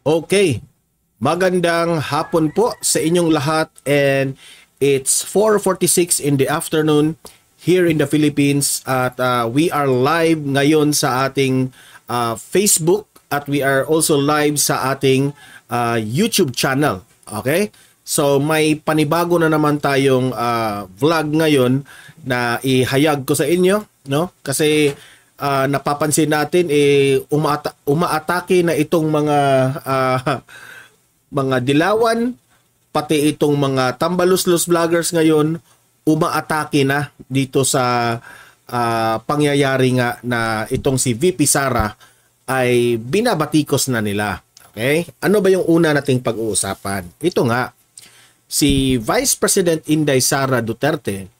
Okay, magandang hapon po sa inyong lahat and it's 4.46 in the afternoon here in the Philippines at uh, we are live ngayon sa ating uh, Facebook at we are also live sa ating uh, YouTube channel. Okay? So may panibago na naman tayong uh, vlog ngayon na ihayag ko sa inyo, no? Kasi uh, napapansin natin eh umaata- umaatake na itong mga uh, mga dilawan pati itong mga tambaluslos vloggers ngayon umaatake na dito sa uh, pangyayari nga na itong si VP Sara ay binabatikos na nila. Okay? Ano ba yung una nating pag-uusapan? Ito nga, si Vice President Inday Sara Duterte,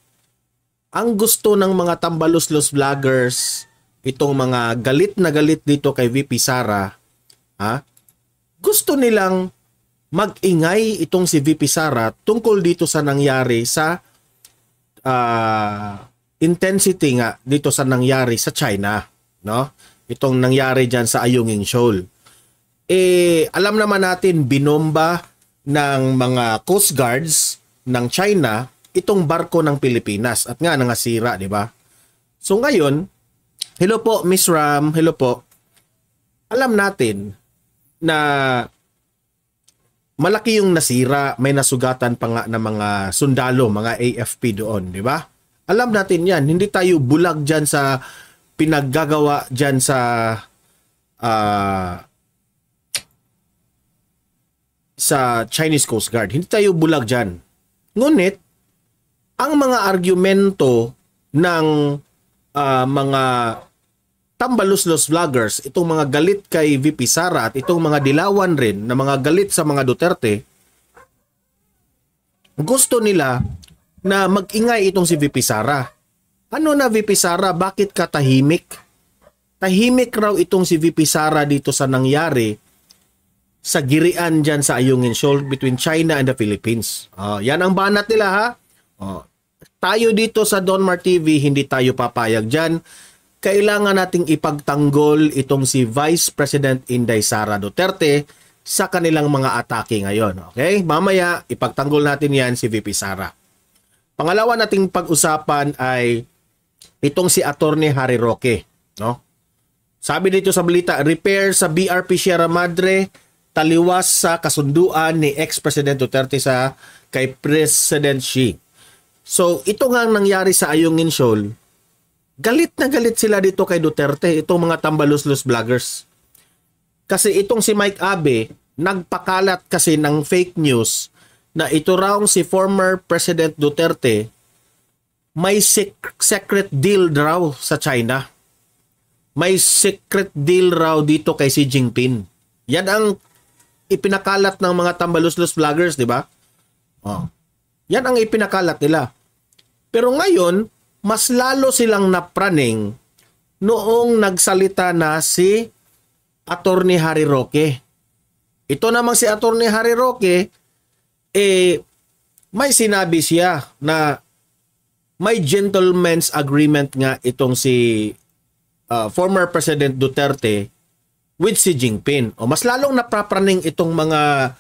ang gusto ng mga tambaluslos vloggers itong mga galit na galit dito kay VP Sara, ha? Gusto nilang magingay itong si VP Sara tungkol dito sa nangyari sa uh, intensity nga dito sa nangyari sa China, no? Itong nangyari diyan sa Ayungin Shoal. Eh alam naman natin binomba ng mga coast guards ng China itong barko ng Pilipinas at nga nangasira, di ba? So ngayon, Hello po, Miss Ram. Hello po. Alam natin na malaki yung nasira, may nasugatan pa nga ng mga sundalo, mga AFP doon, di ba? Alam natin yan, hindi tayo bulag dyan sa pinaggagawa dyan sa uh, sa Chinese Coast Guard. Hindi tayo bulag dyan. Ngunit, ang mga argumento ng uh, mga tambaluslos vloggers, itong mga galit kay VP Sara at itong mga dilawan rin na mga galit sa mga Duterte, gusto nila na magingay itong si VP Sara. Ano na VP Sara, bakit ka tahimik? Tahimik raw itong si VP Sara dito sa nangyari sa girian dyan sa Ayungin Shoal between China and the Philippines. Oh, yan ang banat nila ha. Oh, tayo dito sa Donmar TV, hindi tayo papayag dyan. Kailangan nating ipagtanggol itong si Vice President Inday Sara Duterte sa kanilang mga atake ngayon. Okay? Mamaya, ipagtanggol natin yan si VP Sara. Pangalawa nating pag-usapan ay itong si Attorney Harry Roque. No? Sabi dito sa balita, repair sa BRP Sierra Madre taliwas sa kasunduan ni ex-President Duterte sa kay President Xi. So, ito nga ang nangyari sa Ayungin Shoal. Galit na galit sila dito kay Duterte, itong mga tambaluslos vloggers. Kasi itong si Mike Abe, nagpakalat kasi ng fake news na ito raw si former President Duterte may sec- secret deal raw sa China. May secret deal raw dito kay Xi Jinping. Yan ang ipinakalat ng mga tambaluslos vloggers, di ba? Oh. Yan ang ipinakalat nila. Pero ngayon, mas lalo silang napraning noong nagsalita na si Attorney Harry Roque. Ito namang si Attorney Harry Roque, eh, may sinabi siya na may gentleman's agreement nga itong si uh, former President Duterte with Xi Jinping. O mas lalong napraning itong mga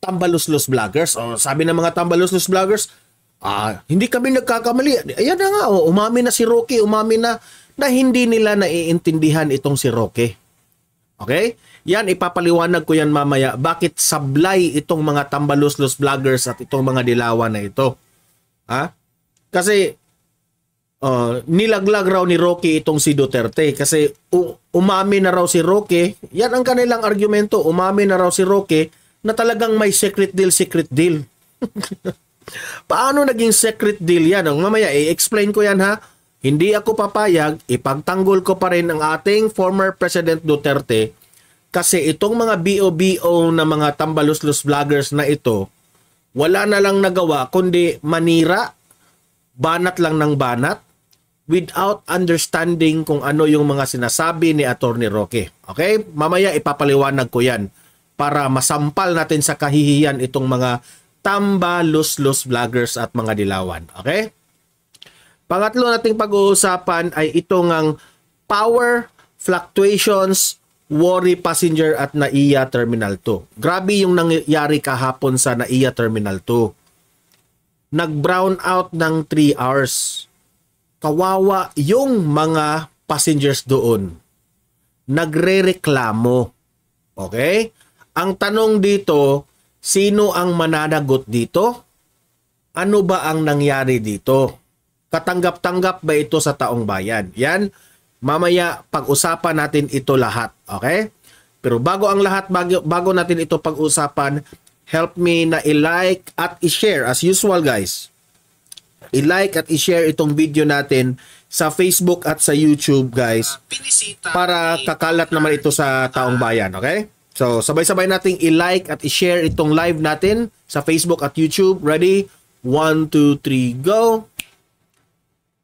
tambaluslos vloggers. O sabi ng mga tambaluslos vloggers, Ah, hindi kami nagkakamali. Ayan na nga, oh, umami na si Rocky, umami na na hindi nila naiintindihan itong si Rocky. Okay? Yan, ipapaliwanag ko yan mamaya. Bakit sablay itong mga tambaluslos vloggers at itong mga dilawan na ito? Ha? Kasi uh, nilaglag raw ni Rocky itong si Duterte kasi umami na raw si Roque. Yan ang kanilang argumento, umami na raw si Roque na talagang may secret deal, secret deal. Paano naging secret deal yan? Ang mamaya, i-explain ko yan ha. Hindi ako papayag, ipagtanggol ko pa rin ang ating former President Duterte kasi itong mga BOBO na mga tambaluslos vloggers na ito, wala na lang nagawa kundi manira, banat lang ng banat, without understanding kung ano yung mga sinasabi ni Atty. Roque. Okay? Mamaya ipapaliwanag ko yan para masampal natin sa kahihiyan itong mga Tamba, Los-Los Vloggers at mga Dilawan. Okay? Pangatlo nating pag-uusapan ay itong ang power fluctuations Worry Passenger at Naiya Terminal 2. Grabe yung nangyari kahapon sa Naiya Terminal 2. Nag-brown out ng 3 hours. Kawawa yung mga passengers doon. Nagre-reklamo. Okay? Ang tanong dito, Sino ang mananagot dito? Ano ba ang nangyari dito? Katanggap-tanggap ba ito sa taong bayan? Yan, mamaya pag-usapan natin ito lahat, okay? Pero bago ang lahat, bago, bago natin ito pag-usapan, help me na i-like at i-share as usual guys. I-like at i-share itong video natin sa Facebook at sa YouTube guys ah, para kakalat naman ito sa taong ah. bayan, okay? So, sabay-sabay nating i-like at i-share itong live natin sa Facebook at YouTube. Ready? 1, 2, 3, go!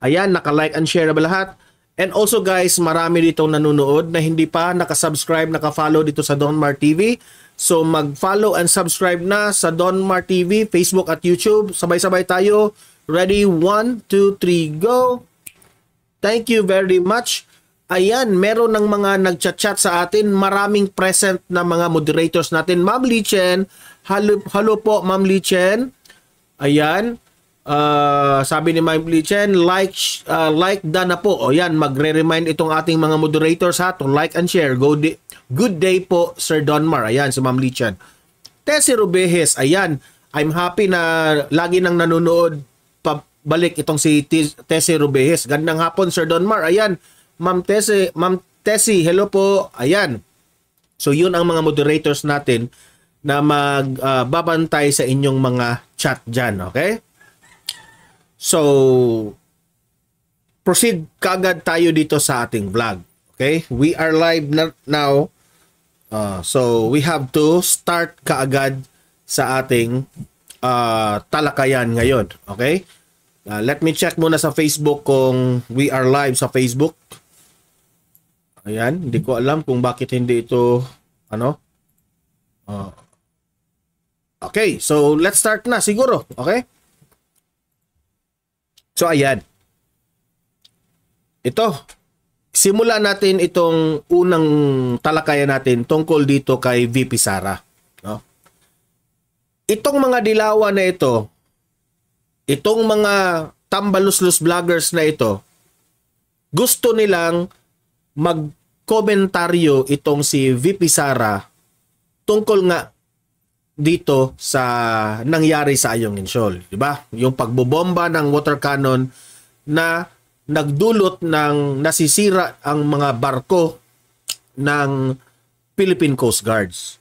Ayan, naka-like and share na lahat? And also guys, marami dito nanonood na hindi pa naka-subscribe, naka-follow dito sa Donmar TV. So mag-follow and subscribe na sa Donmar TV, Facebook at YouTube. Sabay-sabay tayo. Ready? 1, 2, 3, go! Thank you very much. Ayan, meron ng mga nagchat-chat sa atin. Maraming present na mga moderators natin. Ma'am Lichen, hello, hello po Ma'am Lichen. Ayan. Uh, sabi ni Ma'am Lichen, like, uh, like da na po. O yan, magre-remind itong ating mga moderators ha to like and share. Go di- Good day po Sir Donmar. Ayan, si Ma'am Lichen. Tessie Rubehes, ayan. I'm happy na lagi nang nanonood pabalik itong si Tessie Rubehes. Gandang hapon Sir Donmar. Ayan. Ma'am Tessie, Ma'am Tessie, hello po. Ayan. So yun ang mga moderators natin na magbabantay uh, sa inyong mga chat diyan, okay? So proceed kagad tayo dito sa ating vlog. Okay? We are live now. Uh, so we have to start kaagad sa ating uh, talakayan ngayon, okay? Uh, let me check muna sa Facebook kung we are live sa Facebook. Ayan, hindi ko alam kung bakit hindi ito, ano. Uh, okay, so let's start na siguro, okay? So ayan. Ito, simula natin itong unang talakayan natin tungkol dito kay VP Sara. No? Itong mga dilawa na ito, itong mga tambaluslus vloggers na ito, gusto nilang magkomentaryo itong si VP Sara tungkol nga dito sa nangyari sa Ayong Insyol, di ba? Yung pagbobomba ng water cannon na nagdulot ng nasisira ang mga barko ng Philippine Coast Guards.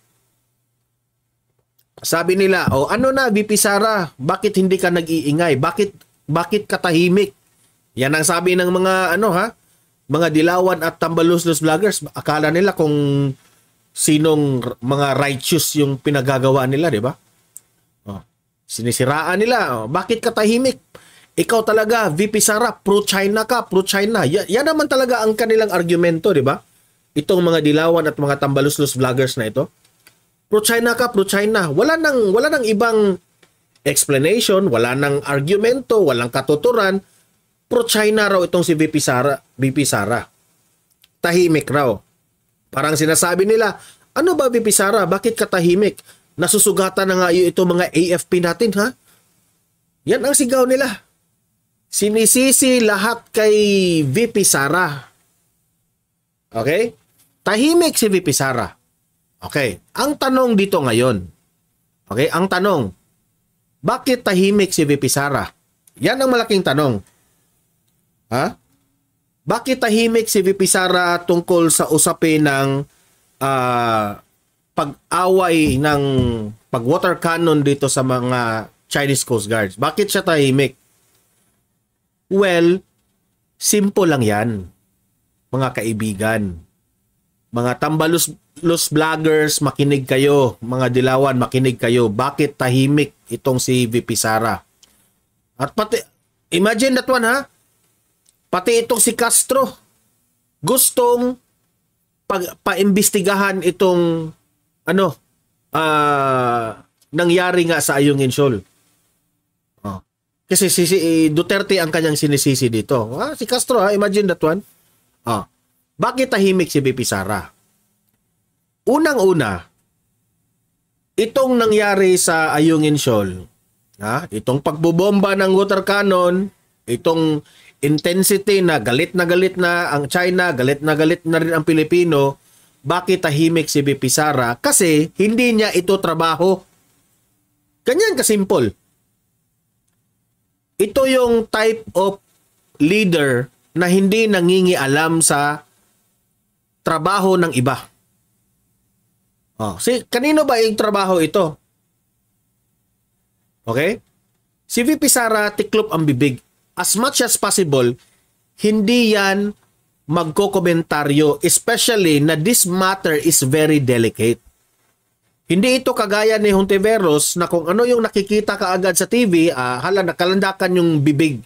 Sabi nila, "Oh, ano na VP Sara, bakit hindi ka nag-iingay? Bakit bakit katahimik?" Yan ang sabi ng mga ano ha, mga dilawan at tambaluslos vloggers, akala nila kung sinong mga righteous yung pinagagawa nila, di ba? Oh, sinisiraan nila. Oh, bakit ka tahimik? Ikaw talaga, VP Sara, pro-China ka, pro-China. Yan, yan naman talaga ang kanilang argumento, di ba? Itong mga dilawan at mga tambaluslos vloggers na ito. Pro-China ka, pro-China. Wala nang, wala nang ibang explanation, wala nang argumento, walang katuturan pro-China raw itong si VP Sara, VP Sara. Tahimik raw. Parang sinasabi nila, ano ba VP Sara, bakit ka tahimik? Nasusugatan na nga itong mga AFP natin ha? Yan ang sigaw nila. Sinisisi lahat kay VP Sara. Okay? Tahimik si VP Sara. Okay. Ang tanong dito ngayon. Okay, ang tanong. Bakit tahimik si VP Sara? Yan ang malaking tanong. Ha? Bakit tahimik si VP Sara tungkol sa usapin ng uh, pag-away ng pag-water cannon dito sa mga Chinese Coast Guards? Bakit siya tahimik? Well, simple lang yan, mga kaibigan. Mga tambalus los vloggers, makinig kayo. Mga dilawan, makinig kayo. Bakit tahimik itong si VP Sara? At pati, imagine that one ha. Pati itong si Castro, gustong pag, paimbestigahan itong ano, uh, nangyari nga sa Ayungin Shoal. Oh. Kasi si, si eh, Duterte ang kanyang sinisisi dito. Ah, si Castro, ha? imagine that one. Oh. Bakit tahimik si BP Sara? Unang-una, itong nangyari sa Ayungin Shoal, ha? itong pagbobomba ng water cannon, itong intensity na galit na galit na ang China, galit na galit na rin ang Pilipino, bakit tahimik si BP Sara? Kasi hindi niya ito trabaho. Ganyan kasimple. Ito yung type of leader na hindi nangingialam sa trabaho ng iba. Oh, si kanino ba yung trabaho ito? Okay? Si VP Sara tiklop ang bibig as much as possible, hindi yan magkokomentaryo, especially na this matter is very delicate. Hindi ito kagaya ni Hontiveros na kung ano yung nakikita ka agad sa TV, ah, hala, nakalandakan yung bibig.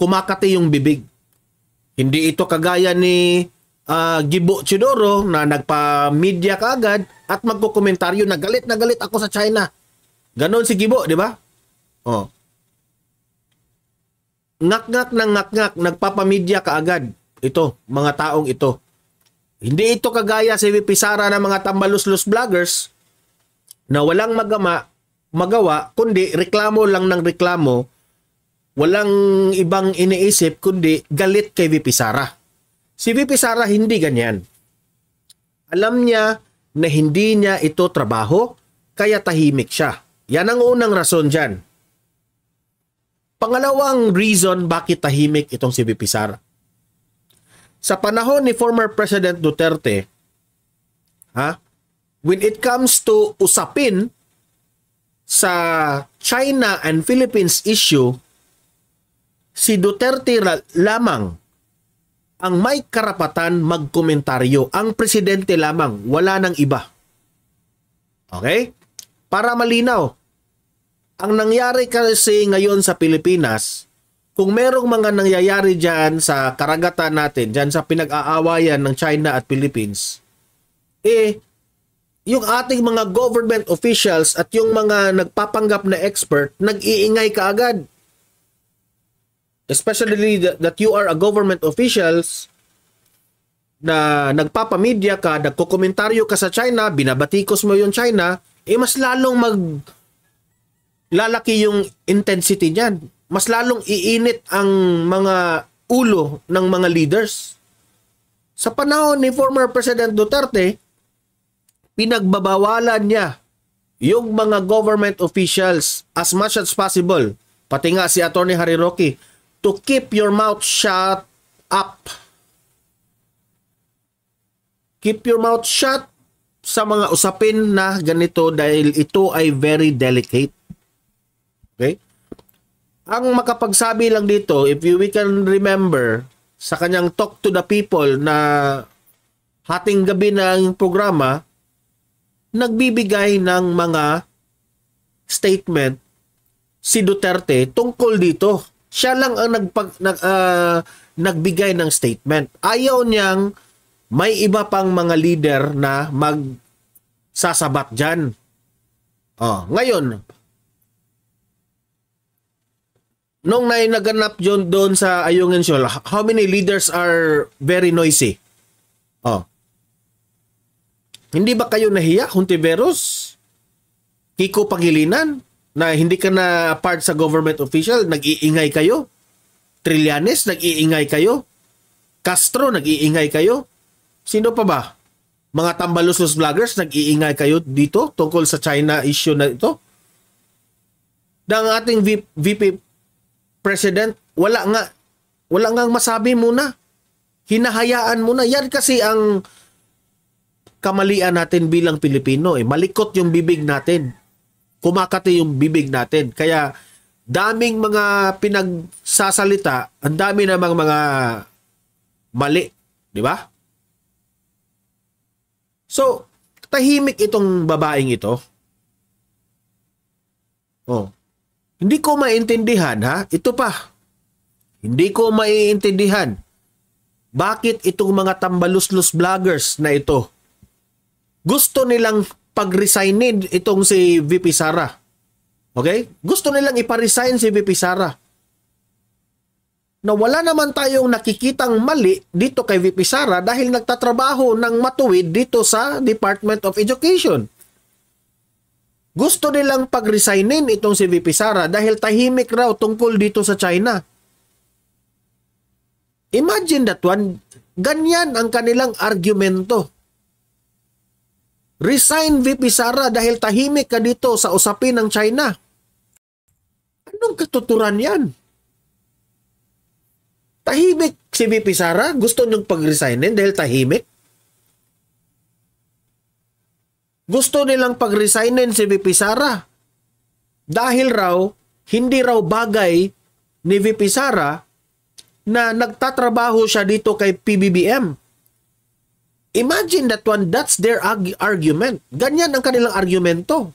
Kumakati yung bibig. Hindi ito kagaya ni uh, Gibo Chidoro na nagpa-media ka agad at magkukomentaryo na galit na galit ako sa China. Ganon si Gibo, di ba? Oh ngakngak ng ngakngak, nagpapamedya kaagad ito, mga taong ito. Hindi ito kagaya si VP Sara ng mga tambaluslus vloggers na walang magama, magawa, kundi reklamo lang ng reklamo, walang ibang iniisip, kundi galit kay VP Sara. Si VP Sara hindi ganyan. Alam niya na hindi niya ito trabaho, kaya tahimik siya. Yan ang unang rason dyan. Pangalawang reason bakit tahimik itong si VP Sara. Sa panahon ni former President Duterte, ha, when it comes to usapin sa China and Philippines issue, si Duterte lamang ang may karapatan magkomentaryo. Ang presidente lamang, wala nang iba. Okay? Para malinaw, ang nangyari kasi ngayon sa Pilipinas, kung merong mga nangyayari dyan sa karagatan natin, dyan sa pinag-aawayan ng China at Philippines, eh, yung ating mga government officials at yung mga nagpapanggap na expert, nag-iingay kaagad. Especially that, that you are a government officials na nagpapamedya ka, nagkukomentaryo ka sa China, binabatikos mo yung China, eh mas lalong mag lalaki yung intensity niyan. Mas lalong iinit ang mga ulo ng mga leaders. Sa panahon ni former President Duterte, pinagbabawalan niya yung mga government officials as much as possible, pati nga si Attorney Hariroki, to keep your mouth shut up. Keep your mouth shut sa mga usapin na ganito dahil ito ay very delicate. Okay? Ang makapagsabi lang dito, if you, we can remember sa kanyang talk to the people na hating gabi ng programa, nagbibigay ng mga statement si Duterte tungkol dito. Siya lang ang nagpag, nag, uh, nagbigay ng statement. Ayaw niyang may iba pang mga leader na magsasabat sasabat dyan. Oh, ngayon, nung na naganap yun doon sa Ayungin Shoal, how many leaders are very noisy? Oh. Hindi ba kayo nahiya, Huntiveros? Kiko Pangilinan? Na hindi ka na part sa government official, nag-iingay kayo? Trillanes, nag-iingay kayo? Castro, nag-iingay kayo? Sino pa ba? Mga tambalusos vloggers, nag-iingay kayo dito tungkol sa China issue na ito? Dang ating VP, VP president, wala nga wala nga masabi muna. Hinahayaan muna. Yan kasi ang kamalian natin bilang Pilipino. Eh. Malikot yung bibig natin. Kumakati yung bibig natin. Kaya daming mga pinagsasalita, ang dami namang mga mali. Di ba? So, tahimik itong babaeng ito. Oh, hindi ko maintindihan ha. Ito pa. Hindi ko maiintindihan. Bakit itong mga tambaluslos vloggers na ito gusto nilang pag-resignin itong si VP Sara. Okay? Gusto nilang iparesign si VP Sara. Na wala naman tayong nakikitang mali dito kay VP Sara dahil nagtatrabaho ng matuwid dito sa Department of Education. Gusto nilang pag-resignin itong si VP Sara dahil tahimik raw tungkol dito sa China. Imagine that one, ganyan ang kanilang argumento. Resign VP Sara dahil tahimik ka dito sa usapin ng China. Anong katuturan yan? Tahimik si VP Sara? Gusto niyong pag-resignin dahil tahimik? Gusto nilang pag-resignin si VP Sara. Dahil raw, hindi raw bagay ni VP Sara na nagtatrabaho siya dito kay PBBM. Imagine that one, that's their argument. Ganyan ang kanilang argumento.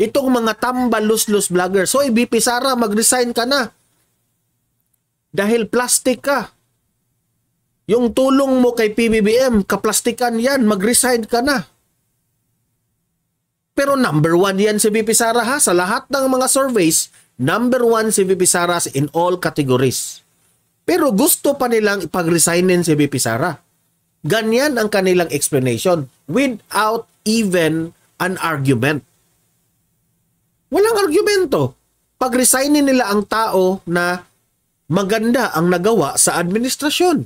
Itong mga tambalus-lus vlogger. So, eh, VP Sara, mag-resign ka na. Dahil plastic ka. Yung tulong mo kay PBBM, kaplastikan yan, mag-resign ka na. Pero number one yan si VP Sara ha. Sa lahat ng mga surveys, number one si VP Sara in all categories. Pero gusto pa nilang ipag-resignin si VP Sara. Ganyan ang kanilang explanation without even an argument. Walang argumento. Pag-resignin nila ang tao na maganda ang nagawa sa administrasyon.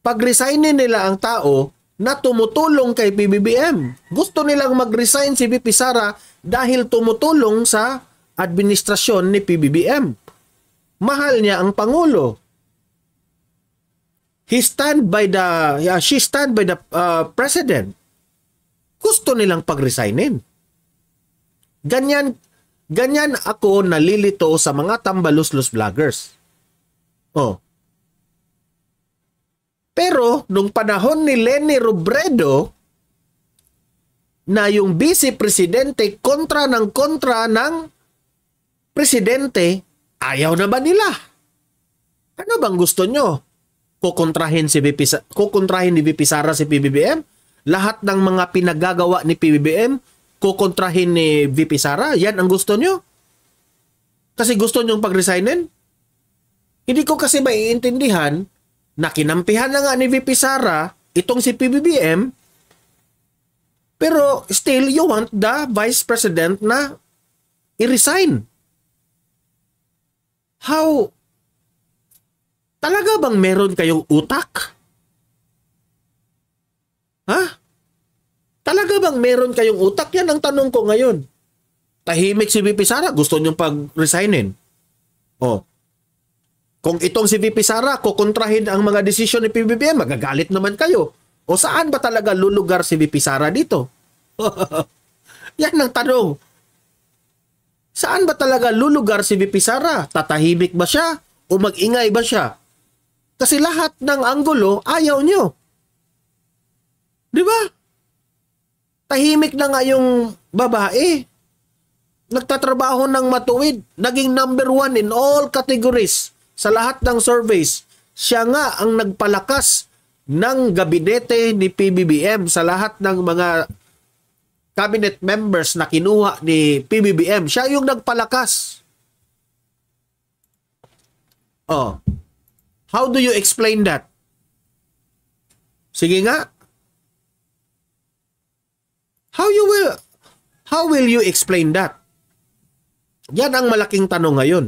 Pag-resignin nila ang tao na tumutulong kay PBBM. Gusto nilang mag-resign si VP Sara dahil tumutulong sa administrasyon ni PBBM. Mahal niya ang Pangulo. He stand by the, yeah, she stand by the uh, president. Gusto nilang pag-resignin. Ganyan, ganyan ako nalilito sa mga tambaluslos vloggers. Oh, pero nung panahon ni Lenny Robredo na yung vice presidente kontra ng kontra ng presidente, ayaw na ba nila? Ano bang gusto nyo? Kukontrahin, si BP, kukontrahin ni BP Sara si PBBM? Lahat ng mga pinagagawa ni PBBM, kukontrahin ni VP Sara? Yan ang gusto nyo? Kasi gusto nyo pag-resignin? Hindi ko kasi maiintindihan nakinampihan na nga ni VP Sara itong si PBBM pero still you want the vice president na i-resign. How? Talaga bang meron kayong utak? Ha? Talaga bang meron kayong utak? Yan ang tanong ko ngayon. Tahimik si VP Sara, gusto niyong pag-resignin. Oh, kung itong si VP Sara kukontrahin ang mga desisyon ni PBBM, magagalit naman kayo. O saan ba talaga lulugar si VP Sara dito? Yan ang tanong. Saan ba talaga lulugar si VP Sara? Tatahimik ba siya? O magingay ba siya? Kasi lahat ng anggulo ayaw nyo. Di ba? Tahimik na nga yung babae. Nagtatrabaho ng matuwid. Naging number one in all categories sa lahat ng surveys, siya nga ang nagpalakas ng gabinete ni PBBM sa lahat ng mga cabinet members na kinuha ni PBBM. Siya yung nagpalakas. Oh. How do you explain that? Sige nga. How you will how will you explain that? Yan ang malaking tanong ngayon.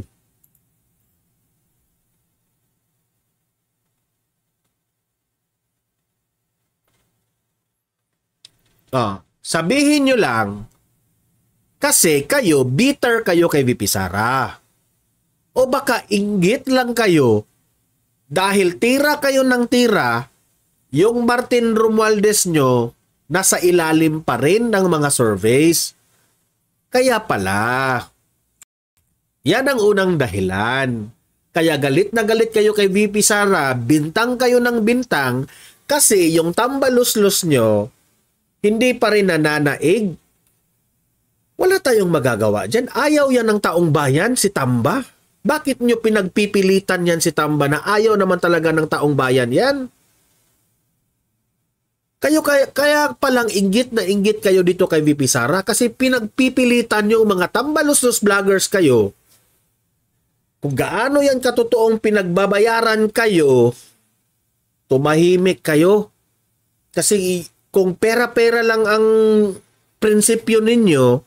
Oh, sabihin nyo lang, kasi kayo, bitter kayo kay VP Sara. O baka inggit lang kayo dahil tira kayo ng tira, yung Martin Romualdez nyo nasa ilalim pa rin ng mga surveys. Kaya pala, yan ang unang dahilan. Kaya galit na galit kayo kay VP Sara, bintang kayo ng bintang kasi yung tambaluslos nyo hindi pa rin nananaig, wala tayong magagawa dyan. Ayaw yan ng taong bayan, si Tamba. Bakit nyo pinagpipilitan yan si Tamba na ayaw naman talaga ng taong bayan yan? Kayo kaya, kaya palang inggit na inggit kayo dito kay VP Sara kasi pinagpipilitan yung mga tambalusos vloggers kayo. Kung gaano yan katotoong pinagbabayaran kayo, tumahimik kayo. Kasi kung pera-pera lang ang prinsipyo ninyo,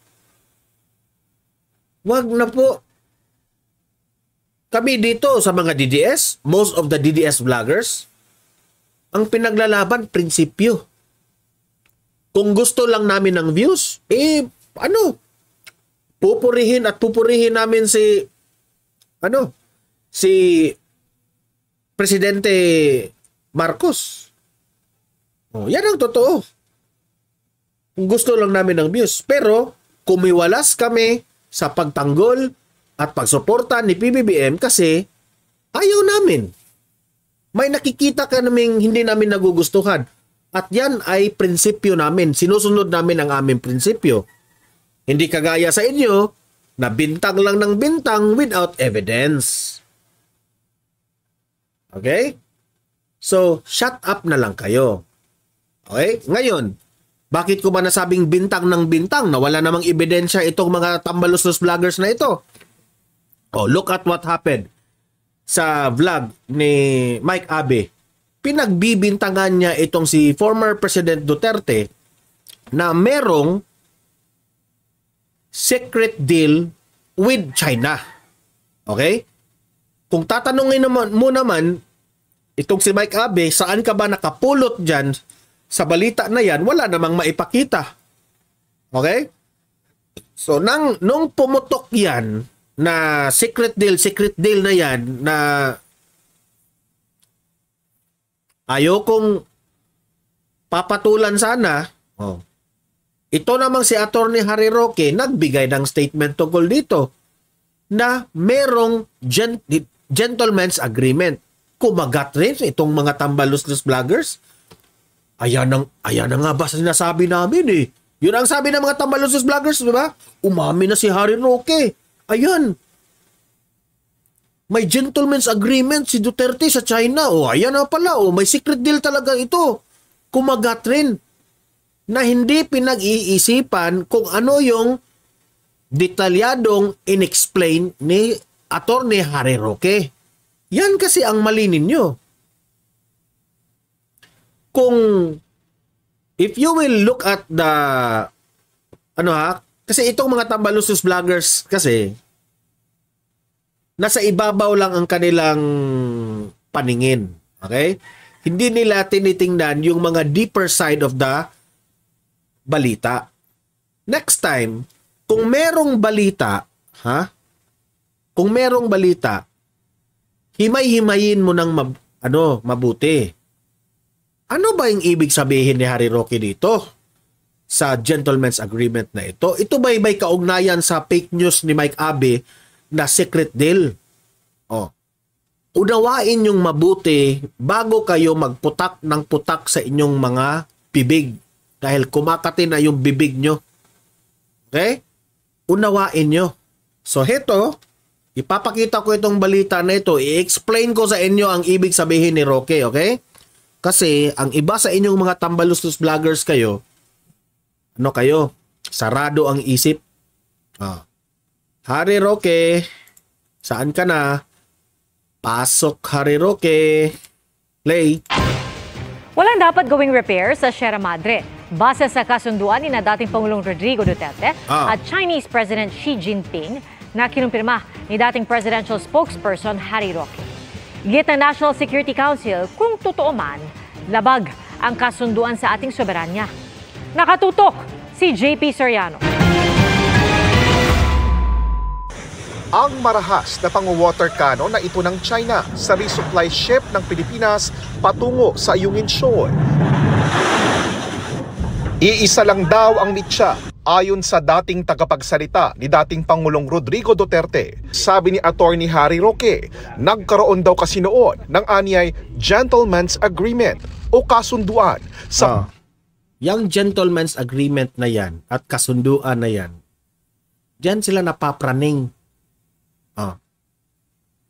wag na po. Kami dito sa mga DDS, most of the DDS vloggers, ang pinaglalaban, prinsipyo. Kung gusto lang namin ng views, eh, ano, pupurihin at pupurihin namin si, ano, si Presidente Marcos. Oh, yan ang totoo. Gusto lang namin ng views. Pero, kumiwalas kami sa pagtanggol at pagsuporta ni PBBM kasi ayaw namin. May nakikita ka naming hindi namin nagugustuhan. At yan ay prinsipyo namin. Sinusunod namin ang aming prinsipyo. Hindi kagaya sa inyo na bintang lang ng bintang without evidence. Okay? So, shut up na lang kayo. Okay? Ngayon, bakit ko ba nasabing bintang ng bintang na wala namang ebidensya itong mga tambalos-los vloggers na ito? Oh, look at what happened sa vlog ni Mike Abe. Pinagbibintangan niya itong si former President Duterte na merong secret deal with China. Okay? Kung tatanungin naman, mo naman, itong si Mike Abe, saan ka ba nakapulot dyan sa balita na yan, wala namang maipakita. Okay? So, nang, nung pumutok yan, na secret deal, secret deal na yan, na ayokong papatulan sana, oh. ito namang si Attorney Harry Roque, nagbigay ng statement tungkol dito na merong gent- gentleman's agreement. Kumagat rin itong mga tambaluslus vloggers Ayan, ang, ayan na nga ba sinasabi namin eh. Yun ang sabi ng mga tambalusos vloggers, di ba? Umami na si Harry Roque. Ayan. May gentleman's agreement si Duterte sa China. O, ayan na pala. O, may secret deal talaga ito. Kumagat rin na hindi pinag-iisipan kung ano yung detalyadong inexplain ni Attorney Harry Roque. Yan kasi ang mali ninyo kung if you will look at the ano ha, kasi itong mga tambalusos vloggers kasi nasa ibabaw lang ang kanilang paningin. Okay? Hindi nila tinitingnan yung mga deeper side of the balita. Next time, kung merong balita, ha? Kung merong balita, himay-himayin mo ng mab- ano, mabuti. Ano ba yung ibig sabihin ni Harry Roque dito? Sa gentleman's agreement na ito, ito ba may kaugnayan sa fake news ni Mike Abe na secret deal? Oh. Unawain yung mabuti bago kayo magputak ng putak sa inyong mga bibig. Dahil kumakati na yung bibig nyo. Okay? Unawain nyo. So, heto, ipapakita ko itong balita na ito. I-explain ko sa inyo ang ibig sabihin ni Roque, okay? Kasi ang iba sa inyong mga tambalustos vloggers kayo, ano kayo? Sarado ang isip. Ah. Hari Roque, saan ka na? Pasok Hari Roque. Play. Walang dapat gawing repair sa Sierra Madre. Base sa kasunduan ni na dating Pangulong Rodrigo Duterte ah. at Chinese President Xi Jinping na kinumpirma ni dating presidential spokesperson Harry Roque. Git ng National Security Council kung totoo man, labag ang kasunduan sa ating soberanya. Nakatutok si JP Soriano. Ang marahas na pang-water cannon na ito ng China sa resupply ship ng Pilipinas patungo sa Yungin Shoal. Iisa lang daw ang mitya Ayon sa dating tagapagsalita ni dating Pangulong Rodrigo Duterte, sabi ni Attorney Harry Roque, nagkaroon daw kasi noon ng anyay gentleman's agreement o kasunduan sa... Uh, ah. yung gentleman's agreement na yan at kasunduan na yan, dyan sila napapraning. Uh,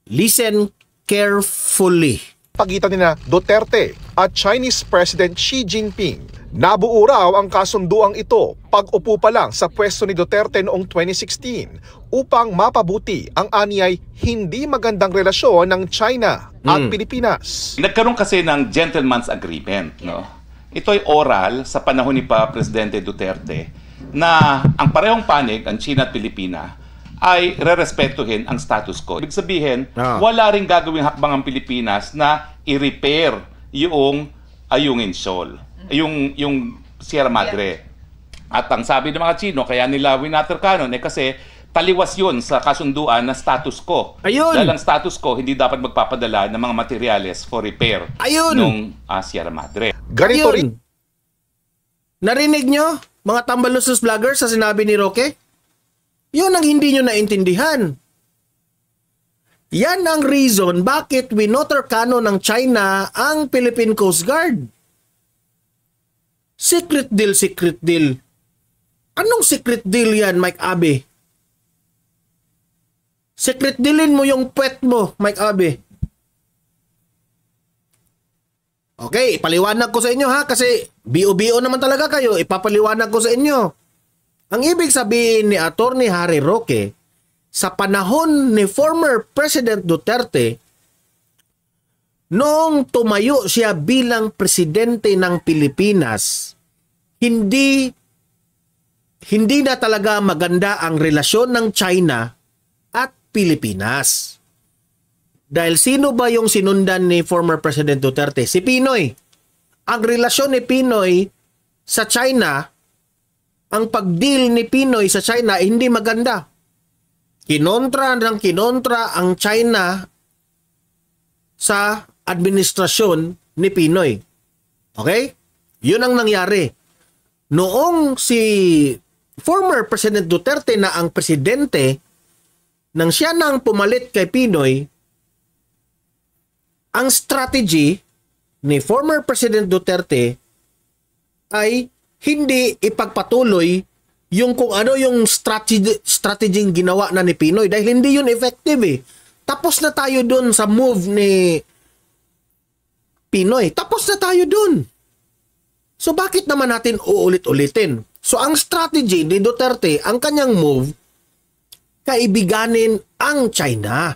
listen carefully. Pagitan ni na Duterte at Chinese President Xi Jinping Nabuo raw ang kasunduang ito pag-upo pa lang sa pwesto ni Duterte noong 2016 upang mapabuti ang aniyay hindi magandang relasyon ng China at mm. Pilipinas. Nagkaroon kasi ng gentleman's agreement. No? Ito ay oral sa panahon ni pa Presidente Duterte na ang parehong panig, ang China at Pilipina, ay rerespetuhin ang status quo. Ibig sabihin, ah. wala rin gagawing hakbang ang Pilipinas na i-repair yung ayungin sol yung, yung Sierra Madre. At ang sabi ng mga Chino, kaya nila winater canon, eh kasi taliwas yun sa kasunduan na status ko. Ayun! Dahil ang status ko, hindi dapat magpapadala ng mga materials for repair Ayun! nung uh, Sierra Madre. Ganito Ayun. rin. Narinig nyo, mga tambalusos vloggers, sa sinabi ni Roque? Yun ang hindi nyo naintindihan. Yan ang reason bakit winoter canon ng China ang Philippine Coast Guard. Secret deal, secret deal. Anong secret deal yan, Mike Abe? Secret dealin mo yung pet mo, Mike Abe. Okay, paliwanag ko sa inyo ha kasi BOBO naman talaga kayo. Ipapaliwanag ko sa inyo. Ang ibig sabihin ni Attorney Harry Roque, sa panahon ni former President Duterte, noong tumayo siya bilang presidente ng Pilipinas, hindi hindi na talaga maganda ang relasyon ng China at Pilipinas. Dahil sino ba yung sinundan ni former President Duterte? Si Pinoy. Ang relasyon ni Pinoy sa China, ang pagdeal ni Pinoy sa China hindi maganda. Kinontra ng kinontra ang China sa administrasyon ni Pinoy. Okay? Yun ang nangyari noong si former President Duterte na ang presidente, nang siya nang pumalit kay Pinoy, ang strategy ni former President Duterte ay hindi ipagpatuloy yung kung ano yung strategy, strategy ginawa na ni Pinoy dahil hindi yun effective eh. Tapos na tayo dun sa move ni Pinoy. Tapos na tayo dun. So bakit naman natin uulit-ulitin? So ang strategy ni Duterte, ang kanyang move, kaibiganin ang China.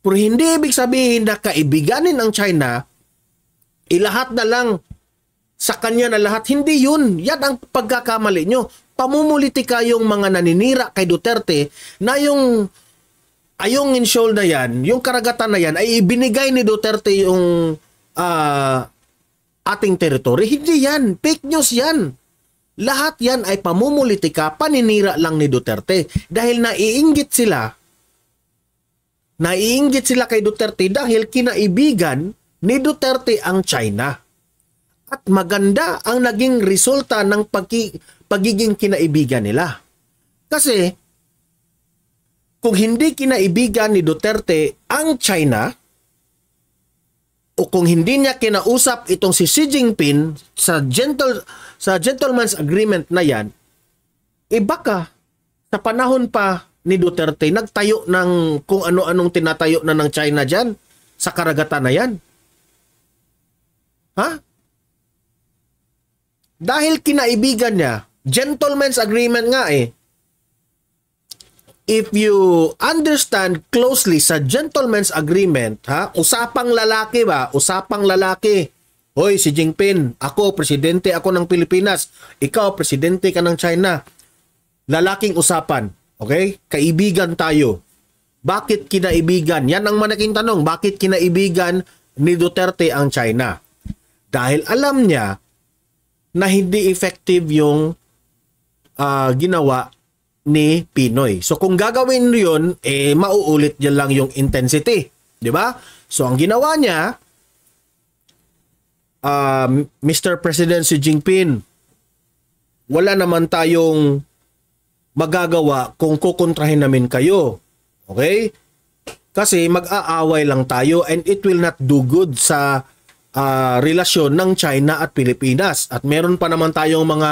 Pero hindi ibig sabihin na kaibiganin ang China, ilahat na lang sa kanya na lahat. Hindi yun. Yan ang pagkakamali nyo. Pamumulitika yung mga naninira kay Duterte na yung ayong insol na yan, yung karagatan na yan, ay ibinigay ni Duterte yung uh, ating teritoryo. Hindi yan. Fake news yan. Lahat yan ay pamumulitika, paninira lang ni Duterte. Dahil naiinggit sila, naiinggit sila kay Duterte dahil kinaibigan ni Duterte ang China. At maganda ang naging resulta ng pagi, pagiging kinaibigan nila. Kasi, kung hindi kinaibigan ni Duterte ang China, o kung hindi niya kinausap itong si Xi Jinping sa gentle sa gentleman's agreement na yan, ibaka eh baka sa panahon pa ni Duterte nagtayo ng kung ano-anong tinatayo na ng China diyan sa karagatan na yan. Ha? Dahil kinaibigan niya, gentleman's agreement nga eh, if you understand closely sa gentleman's agreement, ha? Usapang lalaki ba? Usapang lalaki. Hoy, si Jinping, ako presidente ako ng Pilipinas, ikaw presidente ka ng China. Lalaking usapan, okay? Kaibigan tayo. Bakit kinaibigan? Yan ang manaking tanong. Bakit kinaibigan ni Duterte ang China? Dahil alam niya na hindi effective yung uh, ginawa ni Pinoy. So kung gagawin niyo yun, eh, mauulit niya lang yung intensity. 'di ba? So ang ginawa niya, uh, um, Mr. President Xi Jinping, wala naman tayong magagawa kung kukontrahin namin kayo. Okay? Kasi mag-aaway lang tayo and it will not do good sa uh, relasyon ng China at Pilipinas. At meron pa naman tayong mga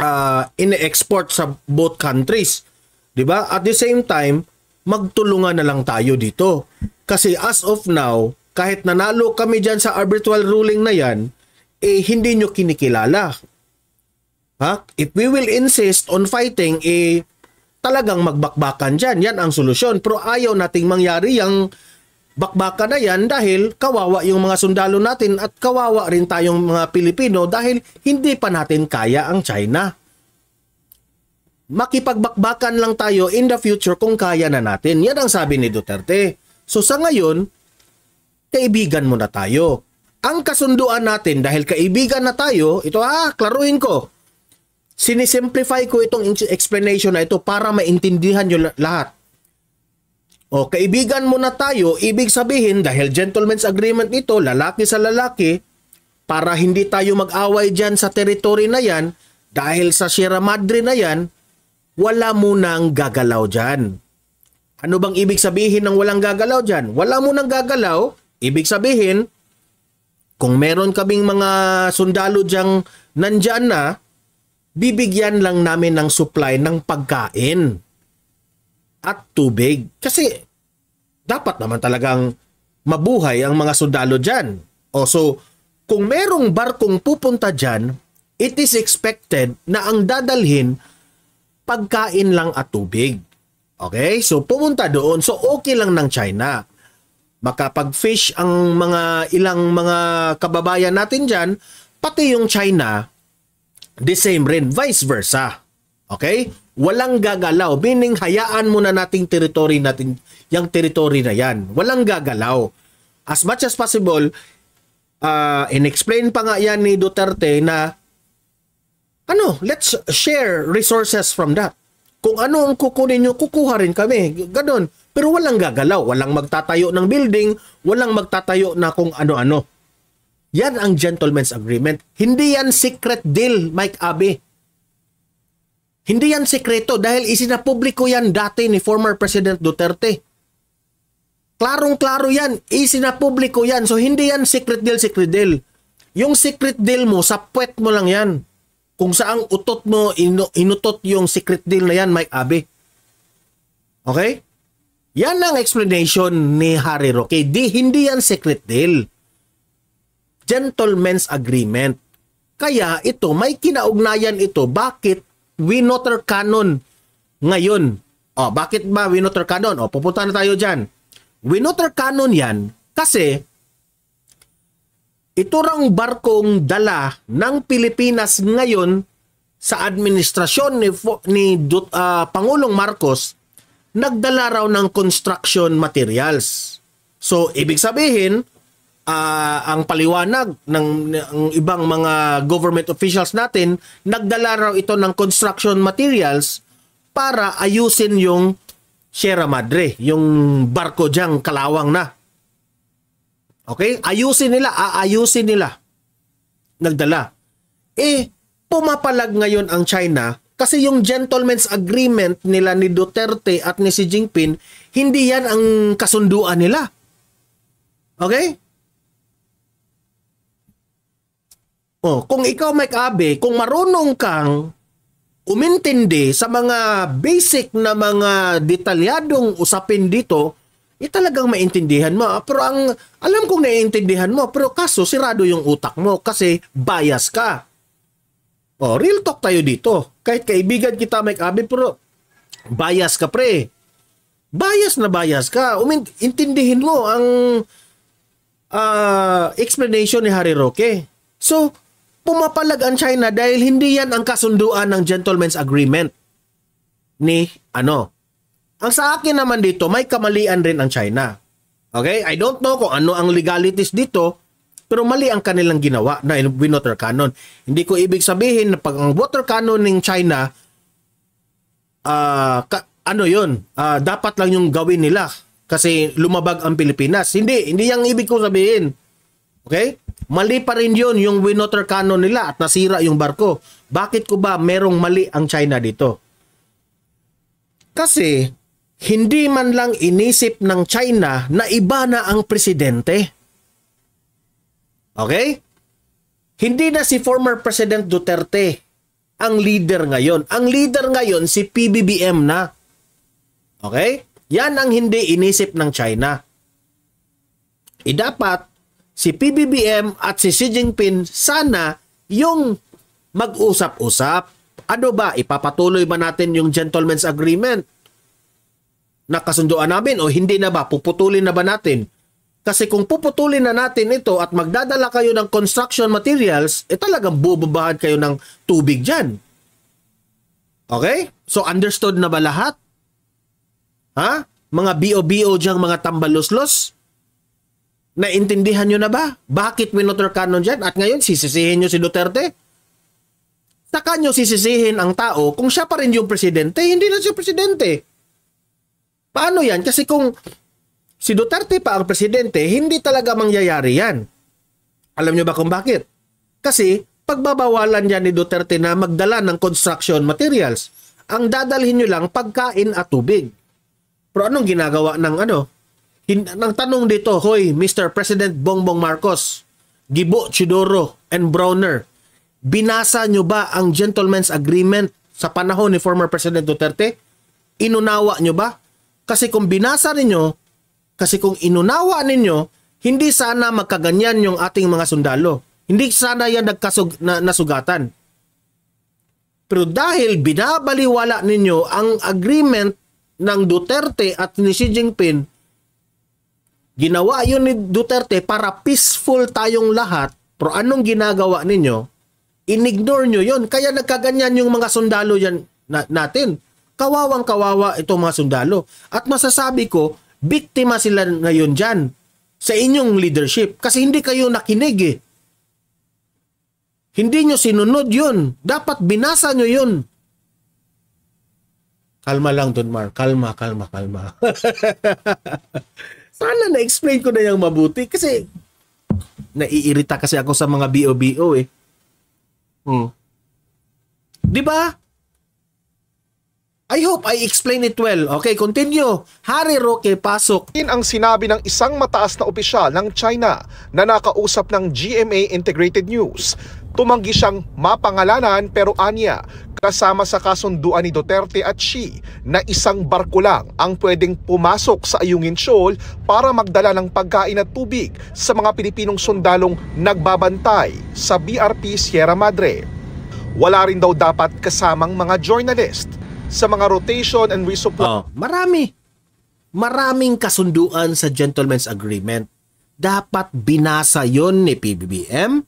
uh, in-export sa both countries. 'Di ba? At the same time, magtulungan na lang tayo dito. Kasi as of now, kahit nanalo kami diyan sa arbitral ruling na 'yan, eh hindi nyo kinikilala. Ha? If we will insist on fighting, eh talagang magbakbakan dyan. Yan ang solusyon. Pero ayaw nating mangyari yung bakbaka na yan dahil kawawa yung mga sundalo natin at kawawa rin tayong mga Pilipino dahil hindi pa natin kaya ang China. Makipagbakbakan lang tayo in the future kung kaya na natin. Yan ang sabi ni Duterte. So sa ngayon, kaibigan muna tayo. Ang kasunduan natin dahil kaibigan na tayo, ito ha, ah, klaruhin ko. Sinisimplify ko itong explanation na ito para maintindihan nyo lahat o kaibigan mo na tayo, ibig sabihin dahil gentleman's agreement ito, lalaki sa lalaki, para hindi tayo mag-away dyan sa territory na yan, dahil sa Sierra Madre na yan, wala mo nang gagalaw dyan. Ano bang ibig sabihin ng walang gagalaw dyan? Wala mo nang gagalaw, ibig sabihin, kung meron kaming mga sundalo dyang nandyan na, bibigyan lang namin ng supply ng pagkain at tubig. Kasi dapat naman talagang mabuhay ang mga sundalo dyan. O so, kung merong barkong pupunta dyan, it is expected na ang dadalhin pagkain lang at tubig. Okay? So, pumunta doon. So, okay lang ng China. Makapag-fish ang mga ilang mga kababayan natin dyan, pati yung China, the same rin, vice versa. Okay? Walang gagalaw. Meaning, hayaan muna nating territory natin, yung territory na yan. Walang gagalaw. As much as possible, uh, in-explain pa nga yan ni Duterte na ano, let's share resources from that. Kung ano ang kukunin nyo, kukuha rin kami. Ganon. Pero walang gagalaw. Walang magtatayo ng building. Walang magtatayo na kung ano-ano. Yan ang gentleman's agreement. Hindi yan secret deal, Mike Abe. Hindi yan sekreto dahil isinapubliko yan dati ni former President Duterte. Klarong-klaro yan, isinapubliko yan. So hindi yan secret deal, secret deal. Yung secret deal mo, sa puwet mo lang yan. Kung saang utot mo, inutot yung secret deal na yan, Mike Abe. Okay? Yan ang explanation ni Harry Roque. Di, hindi yan secret deal. Gentleman's agreement. Kaya ito, may kinaugnayan ito. Bakit Winotter Canon ngayon. O, oh, bakit ba Winotter Cannon? O, oh, pupunta na tayo dyan. Winotter Canon yan kasi ito rang barkong dala ng Pilipinas ngayon sa administrasyon ni, ni uh, Pangulong Marcos nagdala raw ng construction materials. So, ibig sabihin, uh, ang paliwanag ng, ng ibang mga government officials natin, nagdala raw ito ng construction materials para ayusin yung Sierra Madre, yung barko diyang kalawang na. Okay? Ayusin nila, aayusin nila. Nagdala. Eh, pumapalag ngayon ang China kasi yung gentleman's agreement nila ni Duterte at ni Xi Jinping, hindi yan ang kasunduan nila. Okay? Oh, kung ikaw Mike Abe, kung marunong kang umintindi sa mga basic na mga detalyadong usapin dito, eh talagang maintindihan mo. Pero ang alam kong naiintindihan mo, pero kaso sirado yung utak mo kasi bias ka. Oh, real talk tayo dito. Kahit kaibigan kita Mike Abe, pero bias ka pre. Bias na bias ka. Umintindihin mo ang uh, explanation ni Harry Roque. So, pumapalag ang China dahil hindi yan ang kasunduan ng gentleman's agreement ni ano. Ang sa akin naman dito, may kamalian rin ang China. Okay? I don't know kung ano ang legalities dito, pero mali ang kanilang ginawa na winoter cannon. Hindi ko ibig sabihin na pag ang water cannon ng China, uh, ka, ano yun, uh, dapat lang yung gawin nila kasi lumabag ang Pilipinas. Hindi, hindi yung ibig ko sabihin. Okay? Mali pa rin yun yung winotter cannon nila at nasira yung barko. Bakit ko ba merong mali ang China dito? Kasi hindi man lang inisip ng China na iba na ang presidente. Okay? Hindi na si former President Duterte ang leader ngayon. Ang leader ngayon si PBBM na. Okay? Yan ang hindi inisip ng China. E dapat, si PBBM at si Xi Jinping sana yung mag-usap-usap. Ano ba, ipapatuloy ba natin yung gentleman's agreement? na kasunduan namin o hindi na ba? Puputulin na ba natin? Kasi kung puputulin na natin ito at magdadala kayo ng construction materials, eh talagang bubabahan kayo ng tubig dyan. Okay? So understood na ba lahat? Ha? Mga BOBO diyang mga tambaloslos? Naintindihan nyo na ba? Bakit winoter canon dyan? At ngayon, sisisihin nyo si Duterte? Saka nyo sisisihin ang tao kung siya pa rin yung presidente, hindi na siya presidente. Paano yan? Kasi kung si Duterte pa ang presidente, hindi talaga mangyayari yan. Alam nyo ba kung bakit? Kasi pagbabawalan yan ni Duterte na magdala ng construction materials. Ang dadalhin nyo lang pagkain at tubig. Pero anong ginagawa ng ano, ang tanong dito, hoy, Mr. President Bongbong Marcos, Gibo Chidoro and Browner, binasa nyo ba ang gentleman's agreement sa panahon ni former President Duterte? Inunawa nyo ba? Kasi kung binasa ninyo, kasi kung inunawa ninyo, hindi sana magkaganyan yung ating mga sundalo. Hindi sana yan nagkasug, na, nasugatan. Pero dahil binabaliwala ninyo ang agreement ng Duterte at ni Xi Jinping, Ginawa yun ni Duterte para peaceful tayong lahat. Pero anong ginagawa ninyo? Inignore nyo yun. Kaya nagkaganyan yung mga sundalo yan na, natin. Kawawang kawawa itong mga sundalo. At masasabi ko, biktima sila ngayon dyan sa inyong leadership kasi hindi kayo nakinig eh. Hindi nyo sinunod yun. Dapat binasa nyo yun. Kalma lang, Don Mar. Kalma, kalma, kalma. Sana na-explain ko na yung mabuti kasi naiirita kasi ako sa mga BOBO eh. Hmm. 'Di ba? I hope I explain it well. Okay, continue. Harry Roque, pasok. In ang sinabi ng isang mataas na opisyal ng China na nakausap ng GMA Integrated News. Tumanggi siyang mapangalanan pero anya, kasama sa kasunduan ni Duterte at Xi na isang barko lang ang pwedeng pumasok sa Ayungin Shoal para magdala ng pagkain at tubig sa mga Pilipinong sundalong nagbabantay sa BRP Sierra Madre. Wala rin daw dapat kasamang mga journalist sa mga rotation and resupply. Oh, marami. Maraming kasunduan sa gentleman's agreement. Dapat binasa yon ni PBBM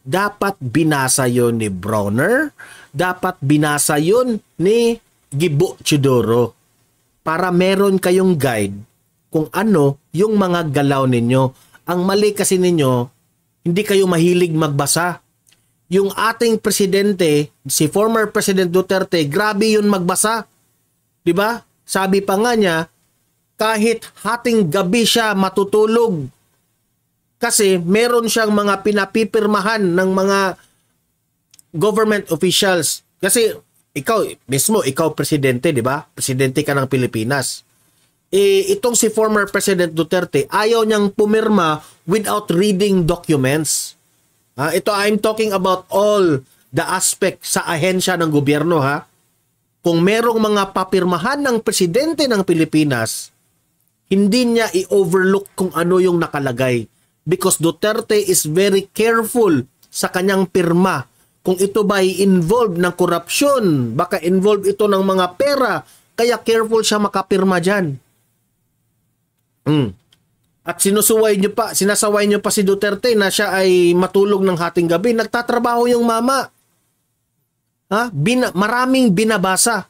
dapat binasa yon ni Broner dapat binasa yon ni Gibo Chidoro para meron kayong guide kung ano yung mga galaw ninyo. Ang mali kasi ninyo, hindi kayo mahilig magbasa. Yung ating presidente, si former President Duterte, grabe yun magbasa. 'Di ba? Sabi pa nga niya, kahit hating gabi siya matutulog kasi meron siyang mga pinapipirmahan ng mga government officials. Kasi ikaw mismo, ikaw presidente, di ba? Presidente ka ng Pilipinas. E, itong si former President Duterte, ayaw niyang pumirma without reading documents. Ha? Ito, I'm talking about all the aspect sa ahensya ng gobyerno, ha? Kung merong mga papirmahan ng presidente ng Pilipinas, hindi niya i-overlook kung ano yung nakalagay because Duterte is very careful sa kanyang pirma kung ito ba ay involved ng korupsyon, baka involved ito ng mga pera, kaya careful siya makapirma dyan. Mm. At sinusuway nyo pa, sinasaway nyo pa si Duterte na siya ay matulog ng hating gabi. Nagtatrabaho yung mama. Ha? Bina, maraming binabasa.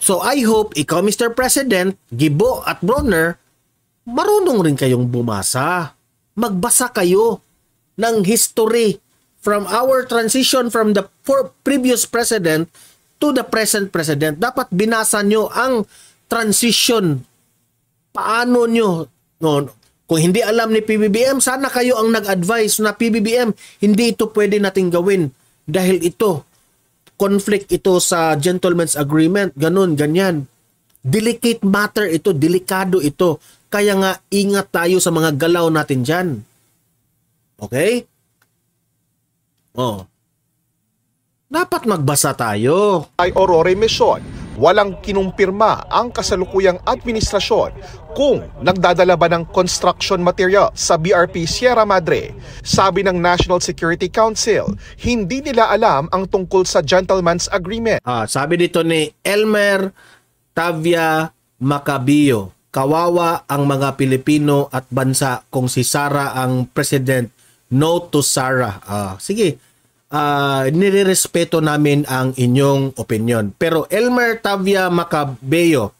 So I hope ikaw Mr. President, Gibo at Bronner, marunong rin kayong bumasa. Magbasa kayo ng history from our transition from the previous president to the present president. Dapat binasa nyo ang transition. Paano nyo? No, kung hindi alam ni PBBM, sana kayo ang nag-advise na PBBM, hindi ito pwede nating gawin dahil ito, conflict ito sa gentleman's agreement, ganun, ganyan. Delicate matter ito, delikado ito. Kaya nga, ingat tayo sa mga galaw natin dyan. Okay? Oh. Dapat magbasa tayo. Ay Aurora Mission, walang kinumpirma ang kasalukuyang administrasyon kung nagdadala ba ng construction material sa BRP Sierra Madre. Sabi ng National Security Council, hindi nila alam ang tungkol sa gentleman's agreement. Ah, sabi dito ni Elmer Tavia Macabio, kawawa ang mga Pilipino at bansa kung si Sara ang president. No to Sara. Ah, sige, uh, nirerespeto namin ang inyong opinion. Pero Elmer Tavia Macabeo,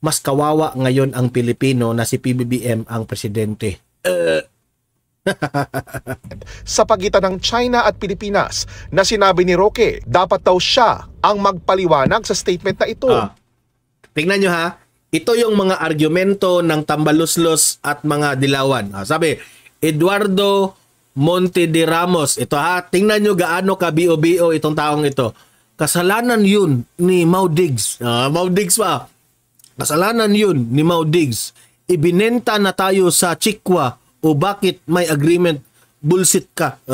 mas kawawa ngayon ang Pilipino na si PBBM ang presidente. Uh, sa pagitan ng China at Pilipinas na sinabi ni Roque, dapat daw siya ang magpaliwanag sa statement na ito. Ah, tingnan nyo ha, ito yung mga argumento ng tambaluslos at mga dilawan. Ah, sabi, Eduardo Monte de Ramos. Ito ha, tingnan nyo gaano ka BOBO itong taong ito. Kasalanan yun ni Mau Diggs. Uh, Mau Diggs pa. Kasalanan yun ni Mau Diggs. Ibinenta na tayo sa Chikwa o bakit may agreement bullshit ka.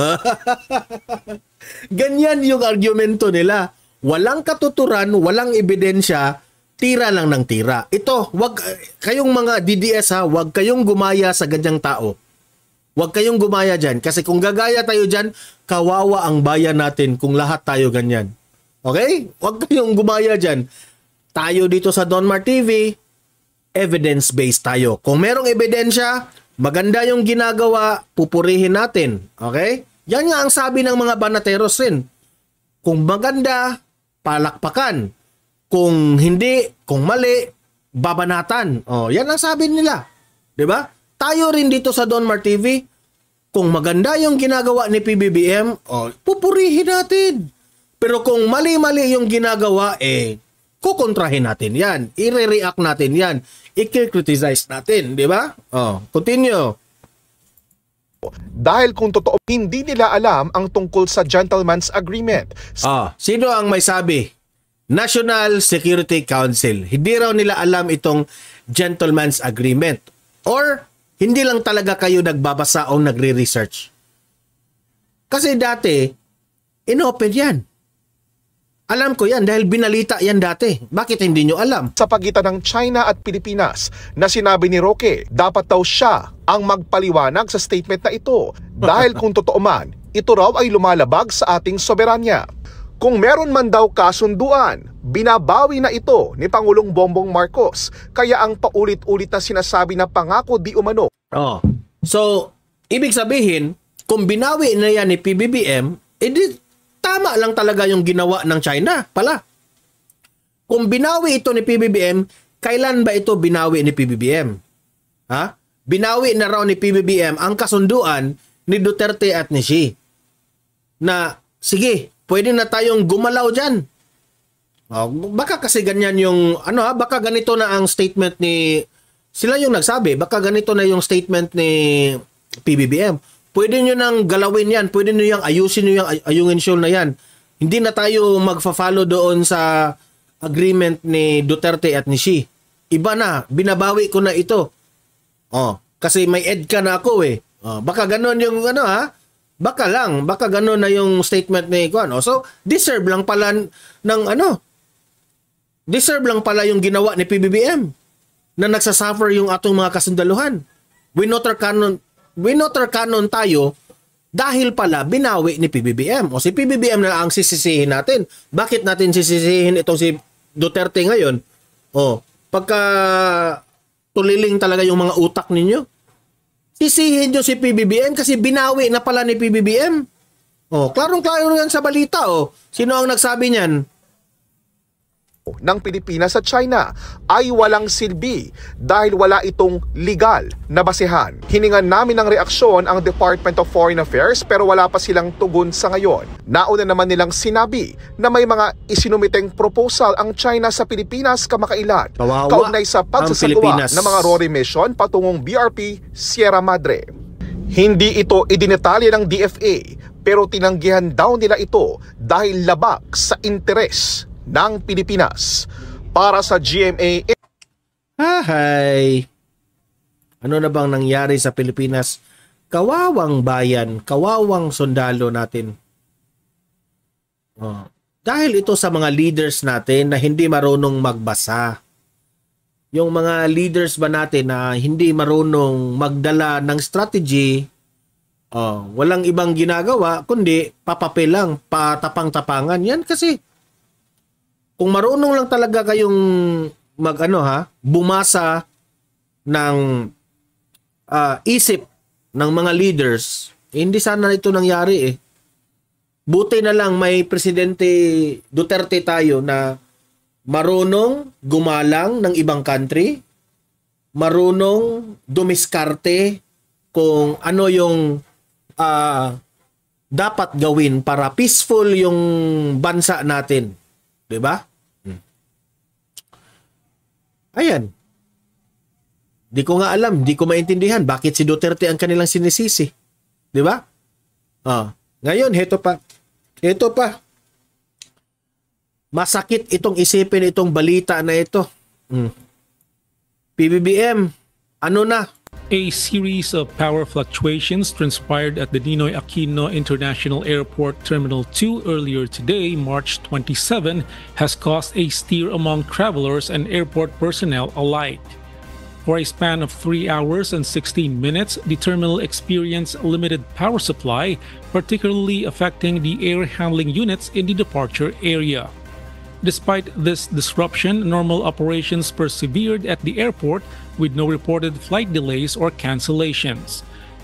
Ganyan yung argumento nila. Walang katuturan, walang ebidensya, tira lang ng tira. Ito, wag eh, kayong mga DDS ha, wag kayong gumaya sa ganyang tao. Huwag kayong gumaya dyan. Kasi kung gagaya tayo dyan, kawawa ang bayan natin kung lahat tayo ganyan. Okay? Huwag kayong gumaya dyan. Tayo dito sa Donmar TV, evidence-based tayo. Kung merong ebidensya, maganda yung ginagawa, pupurihin natin. Okay? Yan nga ang sabi ng mga banateros rin. Kung maganda, palakpakan. Kung hindi, kung mali, babanatan. Oh, yan ang sabi nila. 'Di ba? Tayo rin dito sa Donmar TV, kung maganda yung ginagawa ni PBBM, oh, pupurihin natin. Pero kung mali-mali yung ginagawa, eh, kukontrahin natin yan. I-react natin yan. I-criticize natin, di ba? Oh, continue. Dahil kung totoo, hindi nila alam ang tungkol sa gentleman's agreement. Ah, sino ang may sabi? National Security Council. Hindi raw nila alam itong gentleman's agreement. Or hindi lang talaga kayo nagbabasa o nagre-research. Kasi dati, inopen yan. Alam ko yan dahil binalita yan dati. Bakit hindi nyo alam? Sa pagitan ng China at Pilipinas na sinabi ni Roque, dapat daw siya ang magpaliwanag sa statement na ito. Dahil kung totoo man, ito raw ay lumalabag sa ating soberanya. Kung meron man daw kasunduan, Binabawi na ito ni Pangulong Bongbong Marcos kaya ang paulit-ulit na sinasabi na pangako di umano. Oh. So, ibig sabihin, kung binawi na yan ni PBBM, edi tama lang talaga yung ginawa ng China pala. Kung binawi ito ni PBBM, kailan ba ito binawi ni PBBM? Ha? Binawi na raw ni PBBM ang kasunduan ni Duterte at ni Xi. Na, sige, pwede na tayong gumalaw dyan Uh, baka kasi ganyan yung ano ha, ah, baka ganito na ang statement ni sila yung nagsabi, baka ganito na yung statement ni PBBM. Pwede niyo nang galawin 'yan, pwede niyo yang ayusin niyo yung ayungin shoal na 'yan. Hindi na tayo magfa-follow doon sa agreement ni Duterte at ni Xi. Iba na, binabawi ko na ito. Oh, kasi may ed ka na ako eh. Oh, baka ganun yung ano ha ah, baka lang, baka gano'n na yung statement ni Kwan. O, oh, so, deserve lang pala ng ano, deserve lang pala yung ginawa ni PBBM na nagsasuffer yung atong mga kasundaluhan. We not our canon, we not our canon tayo dahil pala binawi ni PBBM. O si PBBM na ang sisisihin natin. Bakit natin sisisihin itong si Duterte ngayon? O, pagka tuliling talaga yung mga utak ninyo. Sisihin nyo si PBBM kasi binawi na pala ni PBBM. O, klarong-klaro yan sa balita. O, sino ang nagsabi niyan? ng Pilipinas sa China ay walang silbi dahil wala itong legal na basehan. Hiningan namin ng reaksyon ang Department of Foreign Affairs pero wala pa silang tugon sa ngayon. Nauna naman nilang sinabi na may mga isinumiteng proposal ang China sa Pilipinas kamakailan. Kawawa kaugnay sa pagsasagawa ng mga RORI mission patungong BRP Sierra Madre. Hindi ito idinetalye ng DFA pero tinanggihan daw nila ito dahil labag sa interes ng Pilipinas. Para sa GMA... Ah, hi! Ano na bang nangyari sa Pilipinas? Kawawang bayan, kawawang sundalo natin. Oh. Dahil ito sa mga leaders natin na hindi marunong magbasa yung mga leaders ba natin na hindi marunong magdala ng strategy, oh, walang ibang ginagawa kundi papape lang, patapang-tapangan. Yan kasi kung marunong lang talaga kayong magano ha, bumasa ng uh, isip ng mga leaders, eh, hindi sana ito nangyari eh. Buti na lang may presidente Duterte tayo na marunong gumalang ng ibang country, marunong dumiskarte kung ano yung uh, dapat gawin para peaceful yung bansa natin, 'di ba? Ayan. Di ko nga alam, di ko maintindihan bakit si Duterte ang kanilang sinisisi. Di ba? Ah, ngayon, heto pa. Heto pa. Masakit itong isipin itong balita na ito. Mm. PBBM, ano na? A series of power fluctuations transpired at the Ninoy Aquino International Airport Terminal 2 earlier today, March 27, has caused a stir among travelers and airport personnel alike. For a span of 3 hours and 16 minutes, the terminal experienced limited power supply, particularly affecting the air handling units in the departure area. Despite this disruption, normal operations persevered at the airport with no reported flight delays or cancellations.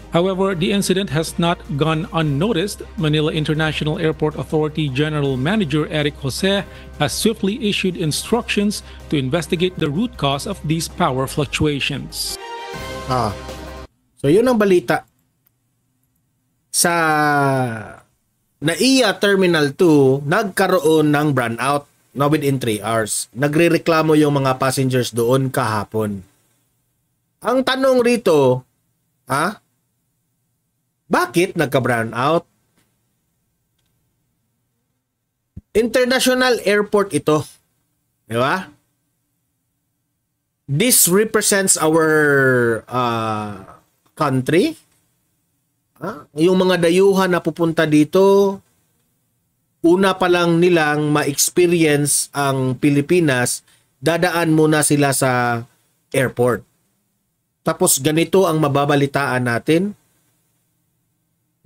However, the incident has not gone unnoticed. Manila International Airport Authority General Manager Eric Jose has swiftly issued instructions to investigate the root cause of these power fluctuations. Ah. So yun ang balita sa NAIA Terminal 2 nagkaroon ng brownout no within 3 hours. reklamo yung mga passengers doon kahapon. Ang tanong rito, ha? Bakit nagka-brown out? International airport ito. Di ba? This represents our uh, country. Ha? Ah, yung mga dayuhan na pupunta dito, una pa lang nilang ma-experience ang Pilipinas, dadaan muna sila sa airport. Tapos ganito ang mababalitaan natin.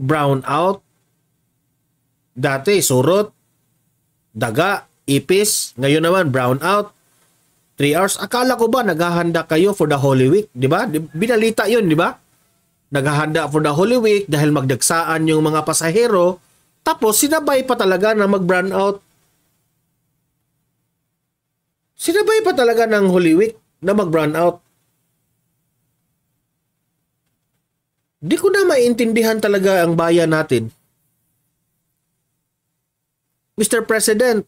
Brown out. Dati surot, daga, ipis. Ngayon naman brown out. 3 hours. Akala ko ba naghahanda kayo for the Holy Week, di ba? Binalita 'yon, di ba? Naghahanda for the Holy Week dahil magdagsaan yung mga pasahero. Tapos sinabay pa talaga na mag-brown out. Sinabay pa talaga ng Holy Week na mag-brown out. Di ko na maintindihan talaga ang bayan natin. Mr. President,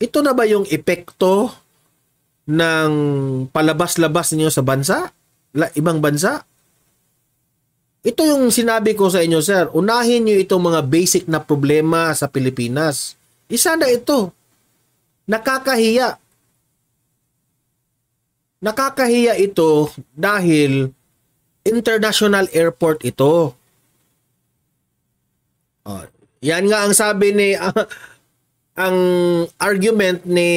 ito na ba yung epekto ng palabas-labas niyo sa bansa? La, ibang bansa? Ito yung sinabi ko sa inyo, sir. Unahin niyo itong mga basic na problema sa Pilipinas. Isa na ito. Nakakahiya. Nakakahiya ito dahil international airport ito. Oh, yan nga ang sabi ni uh, ang argument ni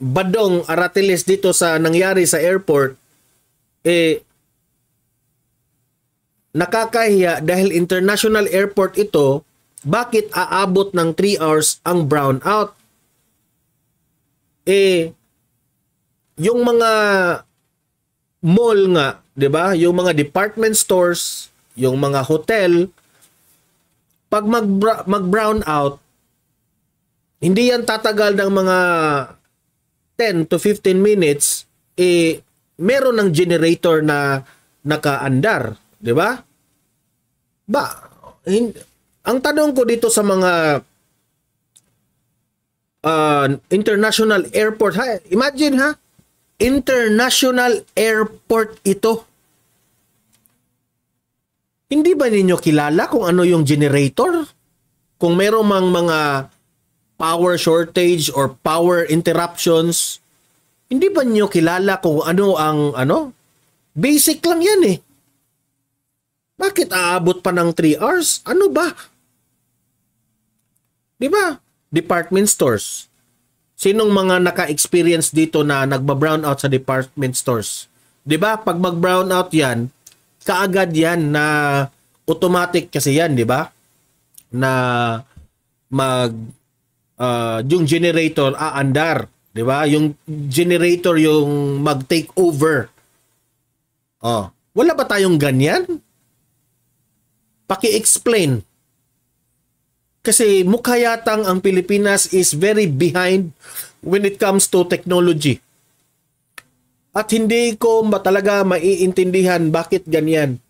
Badong Aratiles dito sa nangyari sa airport eh nakakahiya dahil international airport ito, bakit aabot ng 3 hours ang brownout? Eh yung mga mall nga 'di ba? Yung mga department stores, yung mga hotel, pag mag mag-brown out, hindi yan tatagal ng mga 10 to 15 minutes eh meron ng generator na nakaandar, 'di ba? Ba, hin- ang tanong ko dito sa mga uh, international airport, ha, imagine ha, International Airport ito. Hindi ba ninyo kilala kung ano yung generator? Kung meron mang mga power shortage or power interruptions, hindi ba ninyo kilala kung ano ang ano? Basic lang yan eh. Bakit aabot pa ng 3 hours? Ano ba? Di ba? Department stores Sinong mga naka-experience dito na nagba-brown out sa department stores? 'Di ba? Pag mag-brown out 'yan, kaagad 'yan na automatic kasi 'yan, 'di ba? Na mag uh, yung generator aandar, 'di ba? Yung generator yung mag-take over. Oh, wala ba tayong ganyan? Paki-explain. Kasi mukha yatang ang Pilipinas is very behind when it comes to technology. At hindi ko ba talaga maiintindihan bakit ganyan.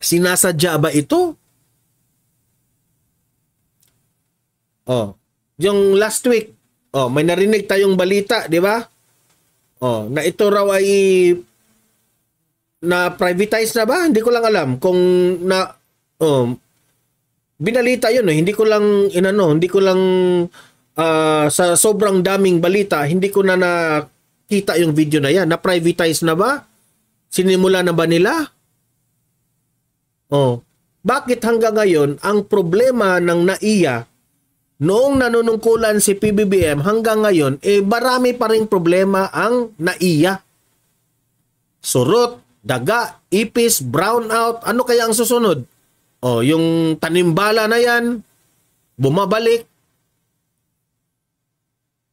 Sinasadya ba ito? Oh, yung last week, oh, may narinig tayong balita, di ba? Oh, na ito raw ay na privatize na ba? Hindi ko lang alam kung na oh, binalita yun. Eh. Hindi ko lang, inano, hindi ko lang uh, sa sobrang daming balita, hindi ko na nakita yung video na yan. Na-privatize na ba? Sinimula na ba nila? Oh. Bakit hanggang ngayon ang problema ng NAIA noong nanunungkulan si PBBM hanggang ngayon, eh barami pa rin problema ang NAIA. Surot, daga, ipis, brownout, ano kaya ang susunod? O, oh, yung tanimbala na yan, bumabalik.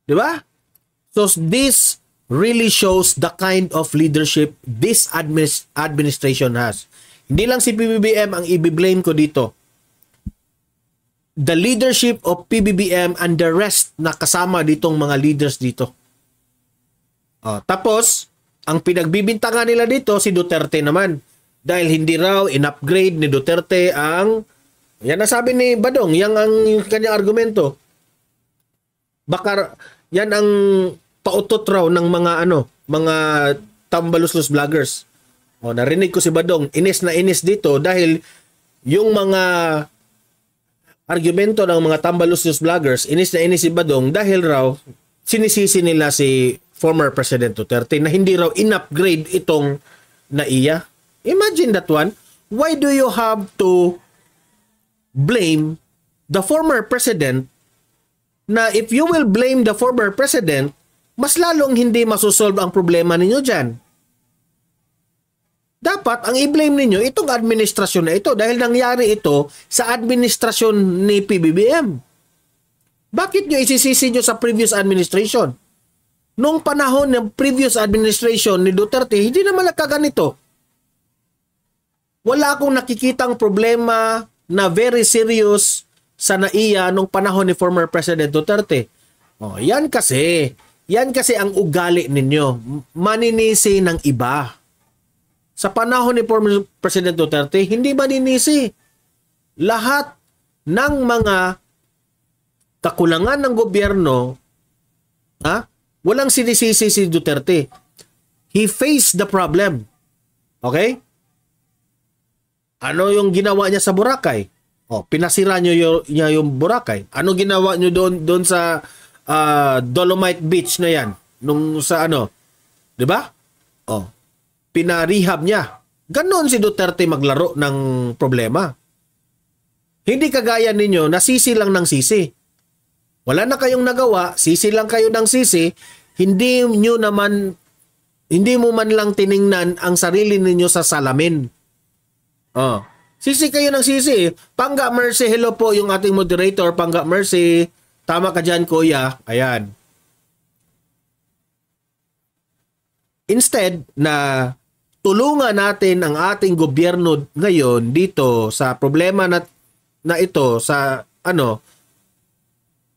Di ba? So, this really shows the kind of leadership this administration has. Hindi lang si PBBM ang i-blame ko dito. The leadership of PBBM and the rest na kasama ditong mga leaders dito. O, oh, tapos, ang pinagbibintangan nila dito, si Duterte naman dahil hindi raw in-upgrade ni Duterte ang yan nasabi ni Badong, yan ang yung kanyang argumento. Baka yan ang pautot raw ng mga ano, mga tambaluslos vloggers. O, narinig ko si Badong, inis na inis dito dahil yung mga argumento ng mga tambaluslos vloggers, inis na inis si Badong dahil raw sinisisi nila si former President Duterte na hindi raw in-upgrade itong naiya Imagine that one. Why do you have to blame the former president na if you will blame the former president, mas lalong hindi masusolve ang problema ninyo dyan. Dapat ang i-blame ninyo itong administrasyon na ito dahil nangyari ito sa administrasyon ni PBBM. Bakit nyo isisisi nyo sa previous administration? Noong panahon ng previous administration ni Duterte, hindi naman nagkaganito wala akong nakikitang problema na very serious sa NAIA nung panahon ni former President Duterte. Oh, yan kasi, yan kasi ang ugali ninyo, maninisi ng iba. Sa panahon ni former President Duterte, hindi maninisi. Lahat ng mga kakulangan ng gobyerno, ha? walang sinisisi si Duterte. He faced the problem. Okay? Ano yung ginawa niya sa Boracay? Oh, pinasira niyo yung, niya yung Boracay. Ano ginawa niyo doon doon sa uh, Dolomite Beach na 'yan nung sa ano? 'Di ba? Oh. Pinarehab niya. Ganon si Duterte maglaro ng problema. Hindi kagaya ninyo na sisi lang ng sisi. Wala na kayong nagawa, sisi lang kayo ng sisi, hindi nyo naman hindi mo man lang tiningnan ang sarili ninyo sa salamin. Oh. Sisi kayo ng sisi. Pangga Mercy, hello po yung ating moderator. Pangga Mercy. Tama ka dyan, kuya. Ayan. Instead na tulungan natin ang ating gobyerno ngayon dito sa problema na, na ito sa ano,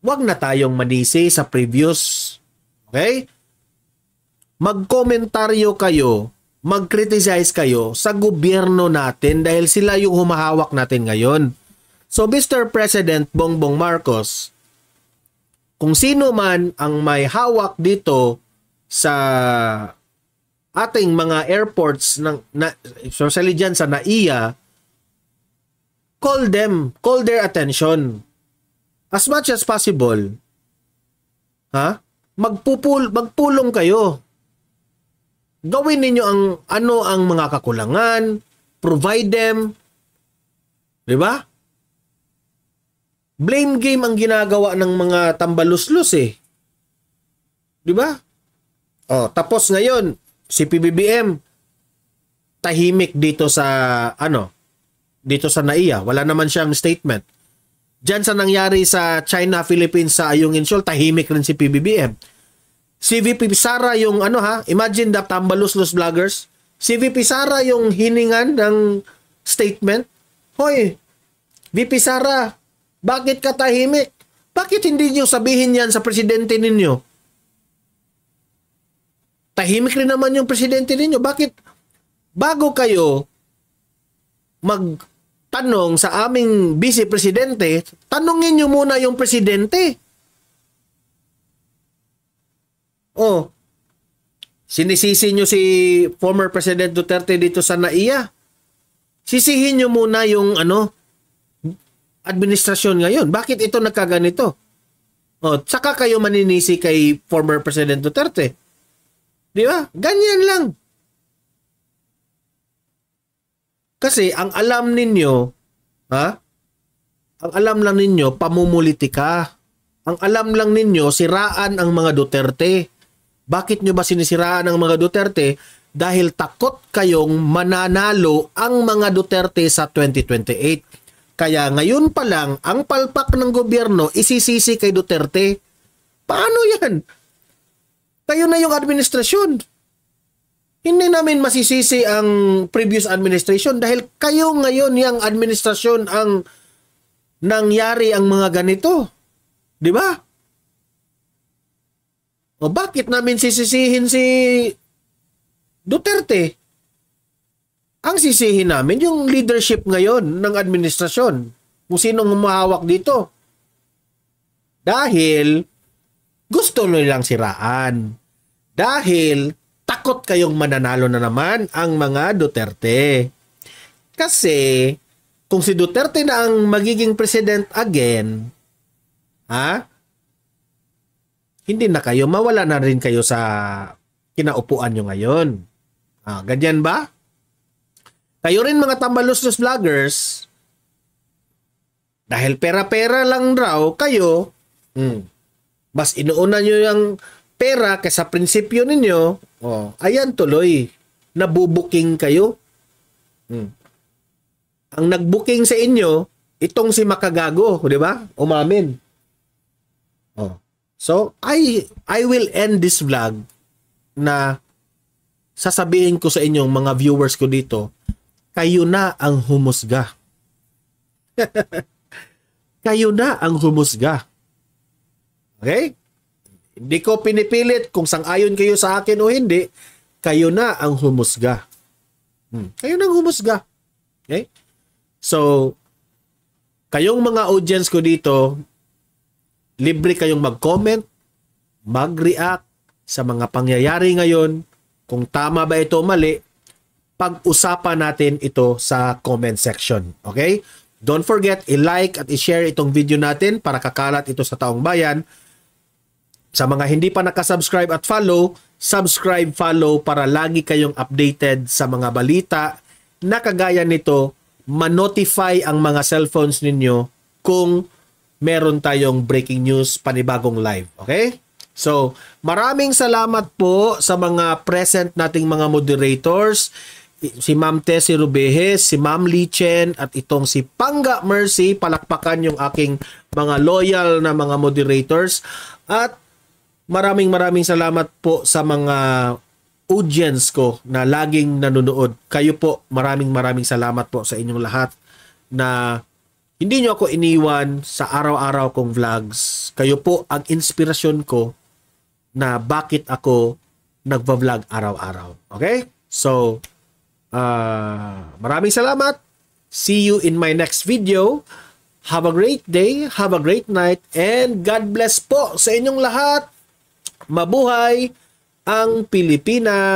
wag na tayong manisi sa previous. Okay? Magkomentaryo kayo mag-criticize kayo sa gobyerno natin dahil sila yung humahawak natin ngayon. So Mr. President Bongbong Marcos, kung sino man ang may hawak dito sa ating mga airports ng na, especially diyan sa NAIA, call them, call their attention. As much as possible, ha? Magpupul magpulong kayo gawin ninyo ang ano ang mga kakulangan, provide them. 'Di ba? Blame game ang ginagawa ng mga tambaluslos eh. 'Di ba? Oh, tapos ngayon si PBBM tahimik dito sa ano dito sa NAIA, wala naman siyang statement. Diyan sa nangyari sa China Philippines sa Ayungin Shoal, tahimik rin si PBBM Si VP Sara yung ano ha, imagine the tambalos-los um, vloggers. Si VP Sara yung hiningan ng statement. Hoy, VP Sara, bakit ka tahimik? Bakit hindi niyo sabihin yan sa presidente ninyo? Tahimik rin naman yung presidente ninyo. Bakit bago kayo magtanong sa aming vice presidente, tanongin niyo muna yung presidente. Oh, sinisisi nyo si former President Duterte dito sa NAIA. Sisihin nyo muna yung ano, administrasyon ngayon. Bakit ito nagkaganito? Oh, saka kayo maninisi kay former President Duterte. Di ba? Ganyan lang. Kasi ang alam ninyo, ha? Ang alam lang ninyo, pamumulitika. Ang alam lang ninyo, siraan ang mga Duterte. Bakit nyo ba sinisiraan ang mga Duterte? Dahil takot kayong mananalo ang mga Duterte sa 2028. Kaya ngayon pa lang, ang palpak ng gobyerno isisisi kay Duterte. Paano yan? Kayo na yung administrasyon. Hindi namin masisisi ang previous administration dahil kayo ngayon yung administrasyon ang nangyari ang mga ganito. Di ba? O bakit namin sisisihin si Duterte? Ang sisihin namin yung leadership ngayon ng administrasyon. Kung sinong humahawak dito. Dahil gusto nilang siraan. Dahil takot kayong mananalo na naman ang mga Duterte. Kasi kung si Duterte na ang magiging president again, ha? hindi na kayo, mawala na rin kayo sa kinaupuan nyo ngayon. Ah, ganyan ba? Kayo rin mga tambaluslos vloggers, dahil pera-pera lang raw kayo, hmm, mas inuuna nyo yung pera kaysa prinsipyo ninyo, oh, ayan tuloy, nabubuking kayo. Hmm. Ang nagbuking sa inyo, itong si Makagago, di ba? Umamin. Oh. So, I I will end this vlog na sasabihin ko sa inyong mga viewers ko dito, kayo na ang humusga. kayo na ang humusga. Okay? Hindi ko pinipilit kung sang-ayon kayo sa akin o hindi. Kayo na ang humusga. Hmm. Kayo na ang humusga. Okay? So, kayong mga audience ko dito, Libre kayong mag-comment, mag-react sa mga pangyayari ngayon. Kung tama ba ito o mali, pag-usapan natin ito sa comment section. Okay? Don't forget, i-like at i-share itong video natin para kakalat ito sa taong bayan. Sa mga hindi pa nakasubscribe at follow, subscribe, follow para lagi kayong updated sa mga balita na kagaya nito, manotify ang mga cellphones ninyo kung meron tayong breaking news panibagong live. Okay? So, maraming salamat po sa mga present nating mga moderators si Ma'am Tessie Rubehes, si Ma'am Lee Chen, at itong si Panga Mercy. Palakpakan yung aking mga loyal na mga moderators. At maraming maraming salamat po sa mga audience ko na laging nanonood. Kayo po, maraming maraming salamat po sa inyong lahat na hindi nyo ako iniwan sa araw-araw kong vlogs. Kayo po ang inspirasyon ko na bakit ako nagva-vlog araw-araw. Okay? So, uh, maraming salamat. See you in my next video. Have a great day, have a great night, and God bless po sa inyong lahat. Mabuhay ang Pilipinas!